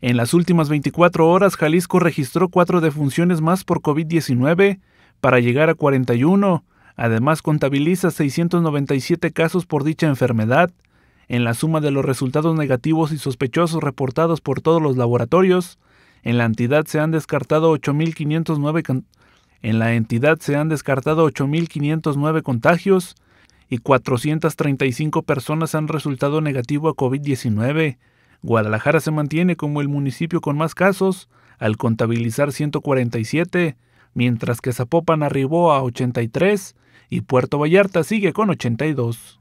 En las últimas 24 horas, Jalisco registró cuatro defunciones más por COVID-19 para llegar a 41. Además, contabiliza 697 casos por dicha enfermedad. En la suma de los resultados negativos y sospechosos reportados por todos los laboratorios, en la entidad se han descartado 8.509 en la entidad se han descartado 8.509 contagios y 435 personas han resultado negativo a COVID-19. Guadalajara se mantiene como el municipio con más casos, al contabilizar 147, mientras que Zapopan arribó a 83 y Puerto Vallarta sigue con 82.